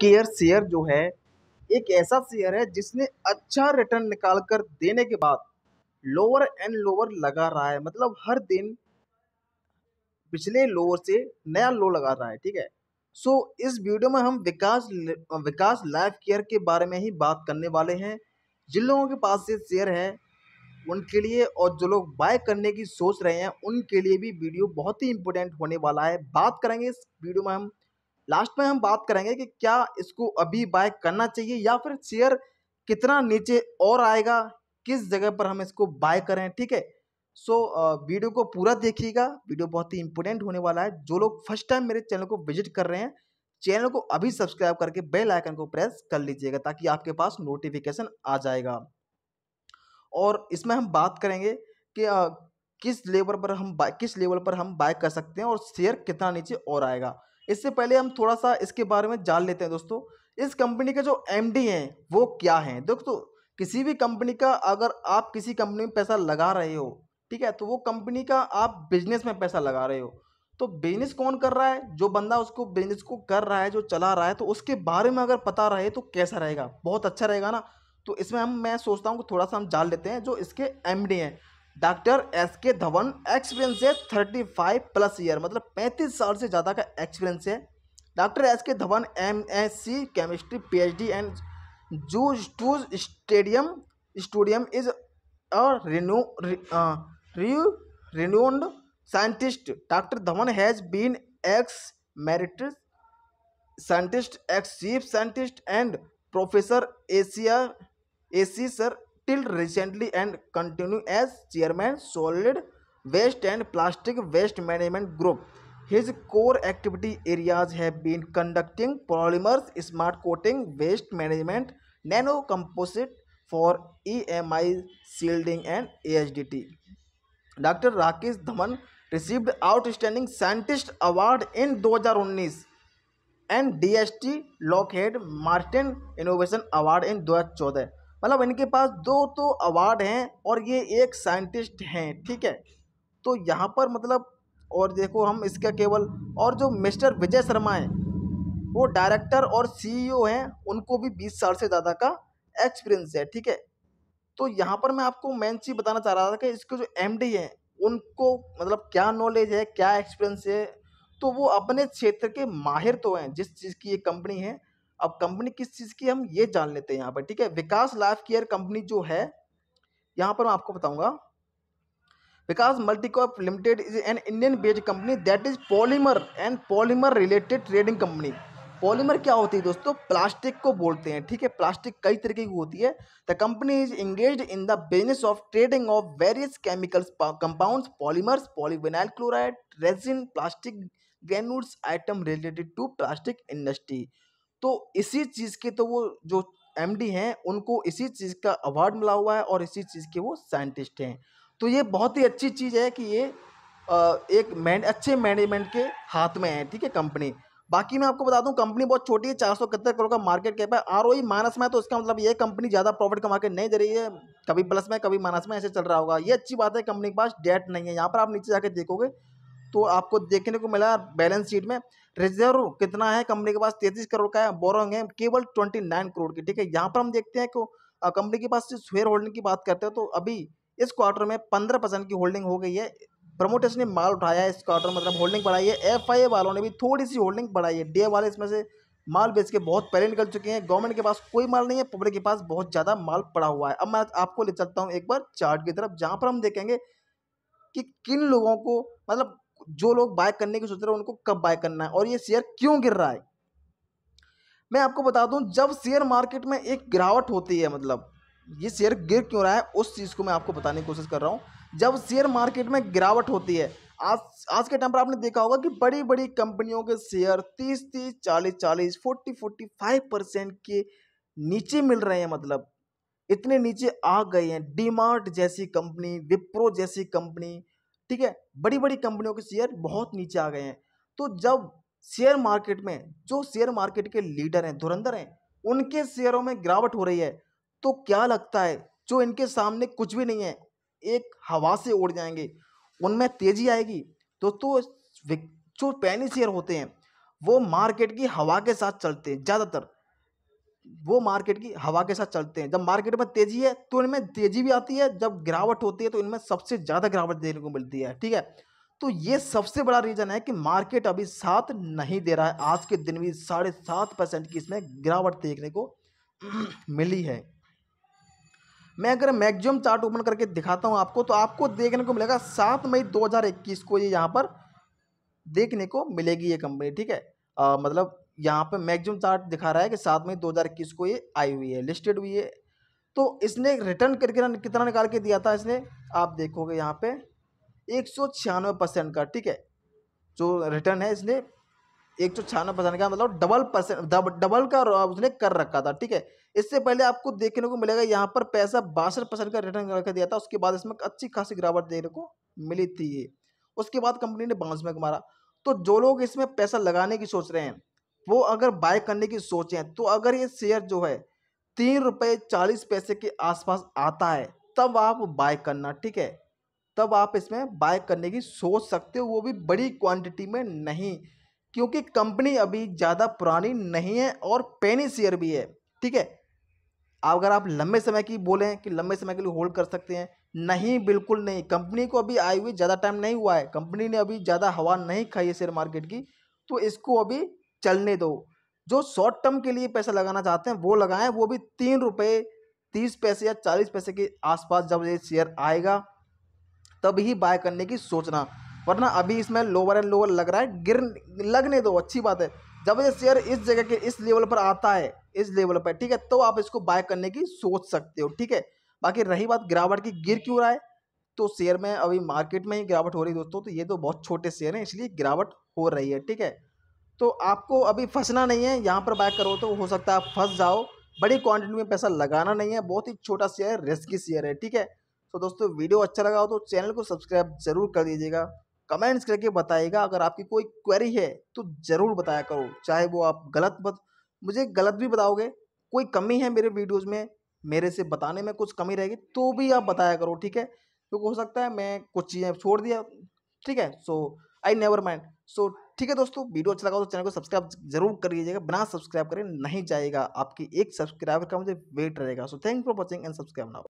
care share जो है एक ऐसा शेयर है जिसने अच्छा रिटर्न निकाल कर देने के बाद लोअर एंड लोअर लगा रहा है मतलब हर दिन पिछले लोअर से नया लो लगा रहा है ठीक है सो so, इस वीडियो में हम विकास विकास लाइफ केयर के बारे में ही बात करने वाले हैं जिन लोगों के पास ये शेयर है उनके लिए और जो लोग बाय करने की सोच रहे हैं उनके लिए भी वीडियो बहुत ही इंपॉर्टेंट होने वाला है बात करेंगे इस वीडियो में हम लास्ट में हम बात करेंगे कि क्या इसको अभी बाय करना चाहिए या फिर शेयर कितना नीचे और आएगा किस जगह पर हम इसको बाय करें ठीक है सो वीडियो को पूरा देखिएगा वीडियो बहुत ही इंपॉर्टेंट होने वाला है जो लोग फर्स्ट टाइम मेरे चैनल को विजिट कर रहे हैं चैनल को अभी सब्सक्राइब करके बेल आइकन को प्रेस कर लीजिएगा ताकि आपके पास नोटिफिकेशन आ जाएगा और इसमें हम बात करेंगे कि आ, किस लेवल पर हम किस लेवल पर हम बाय कर सकते हैं और शेयर कितना नीचे और आएगा इससे पहले हम थोड़ा सा इसके बारे में जान लेते हैं दोस्तों इस कंपनी के जो एम हैं वो क्या हैं दोस्तों किसी भी कंपनी का अगर आप किसी कंपनी में पैसा लगा रहे हो ठीक है तो वो कंपनी का आप बिजनेस में पैसा लगा रहे हो तो बिजनेस कौन कर रहा है जो बंदा उसको बिजनेस को कर रहा है जो चला रहा है तो उसके बारे में अगर पता रहे तो कैसा रहेगा बहुत अच्छा रहेगा ना तो इसमें हम मैं सोचता हूँ कि थोड़ा सा हम जान लेते हैं जो इसके एम हैं doctor S K Dhawan experience है थर्टी फाइव प्लस ईयर मतलब पैंतीस साल से ज़्यादा का एक्सपीरियंस है doctor S K Dhawan M S C chemistry P H D and zoo to stadium स्टूडियम is a renew renewed scientist doctor Dhawan has been ex merit scientist ex chief scientist and professor Asia AC sir till recently and continue as chairman solid waste and plastic waste management group his core activity areas have been conducting polymers smart coating waste management nano composite for E M I shielding and A H D T doctor Rakesh Dhaman received outstanding scientist award in दो हजार उन्नीस and D S T Lockheed Martin innovation award in दो हजार चौदह मतलब इनके पास दो तो अवार्ड हैं और ये एक साइंटिस्ट हैं ठीक है तो यहाँ पर मतलब और देखो हम इसका केवल और जो मिस्टर विजय शर्मा हैं वो डायरेक्टर और सीईओ e हैं उनको भी बीस साल से ज़्यादा का एक्सपीरियंस है ठीक है तो यहाँ पर मैं आपको मेन चीज़ बताना चाह रहा था कि इसके जो एम डी हैं उनको मतलब क्या नॉलेज है क्या एक्सपीरियंस है तो वो अपने क्षेत्र के माहिर तो हैं जिस चीज़ की ये कंपनी है अब कंपनी किस चीज़ की हम ये जान लेते हैं यहाँ पर ठीक है विकास लाइफ केयर कंपनी जो है यहाँ पर मैं आपको बताऊँगा Vikas multicorp limited is an Indian based company that is polymer and polymer related trading company polymer क्या होती है दोस्तों प्लास्टिक को बोलते हैं ठीक है प्लास्टिक कई तरीके की होती है the company is engage in the business of trading of various chemicals compound polymers polyvinyl chloride resin plastic granules item related to plastic industry तो इसी चीज़ के तो वो जो एम हैं उनको इसी चीज़ का अवार्ड मिला हुआ है और इसी चीज़ के वो साइंटिस्ट हैं तो ये बहुत ही अच्छी चीज़ है कि ये एक मैन अच्छे मैनेजमेंट के हाथ में है ठीक है कंपनी बाकी मैं आपको बता दूं कंपनी बहुत छोटी है चार सौ इकहत्तर करोड़ का मार्केट कैप है आर ओ माइनस में तो इसका मतलब ये कंपनी ज़्यादा प्रॉफिट कमा के नहीं दे रही है कभी प्लस में कभी माइनस में ऐसे चल रहा होगा ये अच्छी बात है कंपनी के पास डेट नहीं है यहाँ पर आप नीचे जाके देखोगे तो आपको देखने को मिला बैलेंस शीट में रिजर्व कितना है कंपनी के पास तैतीस करोड़ का है बोरोंग है केवल ट्वेंटी नाइन करोड़ की ठीक है यहाँ पर हम देखते हैं कि कंपनी के पास जो शेयर होल्डिंग की बात करते हैं तो अभी इस क्वार्टर में पंद्रह परसेंट की होल्डिंग हो गई है प्रमोटर्स ने माल उठाया है इस क्वार्टर मतलब होल्डिंग बढ़ाई है एफ वालों ने भी थोड़ी सी होल्डिंग बढ़ाई है डे वाले इसमें से माल बेच के बहुत पहले निकल चुके हैं गवर्नमेंट के पास कोई माल नहीं है पब्लिक के पास बहुत ज़्यादा माल पड़ा हुआ है अब मैं आपको ले चलता हूँ एक बार चार्ट की तरफ जहाँ पर हम देखेंगे कि किन लोगों को मतलब जो लोग बाय करने की सोच रहे हैं उनको कब बाय करना है और ये शेयर क्यों गिर रहा है मैं आपको बता दूं जब शेयर मार्केट में एक गिरावट होती है मतलब ये शेयर गिर क्यों रहा है उस चीज़ को मैं आपको बताने की कोशिश कर रहा हूँ जब शेयर मार्केट में गिरावट होती है आज आज के टाइम पर आपने देखा होगा कि बड़ी बड़ी कंपनियों के शेयर तीस तीस चालीस चालीस फोर्टी फोर्टी फाइव परसेंट के नीचे मिल रहे हैं मतलब इतने नीचे आ गए हैं डीमार्ट जैसी कंपनी विप्रो जैसी कंपनी ठीक है बड़ी बड़ी कंपनियों के शेयर बहुत नीचे आ गए हैं तो जब शेयर मार्केट में जो शेयर मार्केट के लीडर हैं धुरंधर हैं उनके शेयरों में गिरावट हो रही है तो क्या लगता है जो इनके सामने कुछ भी नहीं है एक हवा से उड़ जाएंगे उनमें तेजी आएगी दोस्तों तो, तो जो पैनी शेयर होते हैं वो मार्केट की हवा के साथ चलते हैं ज़्यादातर वो मार्केट की हवा के साथ चलते हैं जब मार्केट में तेजी है तो इनमें तेजी भी आती है जब गिरावट होती है तो इनमें सबसे ज़्यादा गिरावट देखने को मिलती है ठीक है तो ये सबसे बड़ा रीज़न है कि मार्केट अभी साथ नहीं दे रहा है आज के दिन भी साढ़े सात परसेंट की इसमें गिरावट देखने को मिली है मैं अगर मैक्सिमम चार्ट ओपन करके दिखाता हूँ आपको तो आपको देखने को मिलेगा सात मई दो को ये यहाँ पर देखने को मिलेगी ये कंपनी ठीक है आ, मतलब यहाँ पे मैक्सिमम चार्ट दिखा रहा है कि सात मई इक्कीस को ये आई हुई है लिस्टेड हुई है तो इसने रिटर्न करके कितना निकाल के दिया था इसने आप देखोगे यहाँ पे एक सौ छियानवे परसेंट का ठीक है जो रिटर्न है इसने एक सौ छियानवे परसेंट का मतलब डबल परसेंट डब, डबल का उसने कर रखा था ठीक है इससे पहले आपको देखने को मिलेगा यहाँ पर पैसा बासठ परसेंट का रिटर्न रखा दिया था उसके बाद इसमें अच्छी खासी गिरावट देखने को मिली थी उसके बाद कंपनी ने बाउंस में मारा तो जो लोग इसमें पैसा लगाने की सोच रहे हैं वो अगर बाय करने की सोचें तो अगर ये शेयर जो है तीन रुपये चालीस पैसे के आसपास आता है तब आप बाय करना ठीक है तब आप इसमें बाय करने की सोच सकते हो वो भी बड़ी क्वांटिटी में नहीं क्योंकि कंपनी अभी ज़्यादा पुरानी नहीं है और पेनी शेयर भी है ठीक है अगर आप लंबे समय की बोलें कि लंबे समय के लिए होल्ड कर सकते हैं नहीं बिल्कुल नहीं कंपनी को अभी आई हुई ज़्यादा टाइम नहीं हुआ है कंपनी ने अभी ज़्यादा हवा नहीं खाई है शेयर मार्केट की तो इसको अभी चलने दो जो शॉर्ट टर्म के लिए पैसा लगाना चाहते हैं वो लगाएं वो भी तीन रुपये तीस पैसे या चालीस पैसे के आसपास जब ये शेयर आएगा तब ही बाय करने की सोचना वरना अभी इसमें लोअर एंड लोअर लग रहा है गिर लगने दो अच्छी बात है जब ये शेयर इस जगह के इस लेवल पर आता है इस लेवल पर ठीक है तो आप इसको बाय करने की सोच सकते हो ठीक है बाकी रही बात गिरावट की गिर क्यों रहा है तो शेयर में अभी मार्केट में ही गिरावट हो रही है दोस्तों तो ये तो बहुत छोटे शेयर हैं इसलिए गिरावट हो रही है ठीक है तो आपको अभी फंसना नहीं है यहाँ पर बाय करो तो हो सकता है आप फंस जाओ बड़ी क्वांटिटी में पैसा लगाना नहीं है बहुत ही छोटा शेयर रिस्की शेयर है ठीक है तो दोस्तों वीडियो अच्छा लगा हो तो चैनल को सब्सक्राइब जरूर कर दीजिएगा कमेंट्स करके बताइएगा अगर आपकी कोई क्वेरी है तो ज़रूर बताया करो चाहे वो आप गलत बत मुझे गलत भी बताओगे कोई कमी है मेरे वीडियोज़ में मेरे से बताने में कुछ कमी रहेगी तो भी आप बताया करो ठीक है क्योंकि हो सकता है मैं कुछ चीज़ें छोड़ दिया ठीक है सो आई नेवर माइंड सो ठीक है दोस्तों वीडियो अच्छा लगा तो चैनल को सब्सक्राइब जरूर कर लीजिएगा बिना सब्सक्राइब करें नहीं जाएगा आपकी एक सब्सक्राइबर का मुझे वेट रहेगा so thank for watching and subscribe now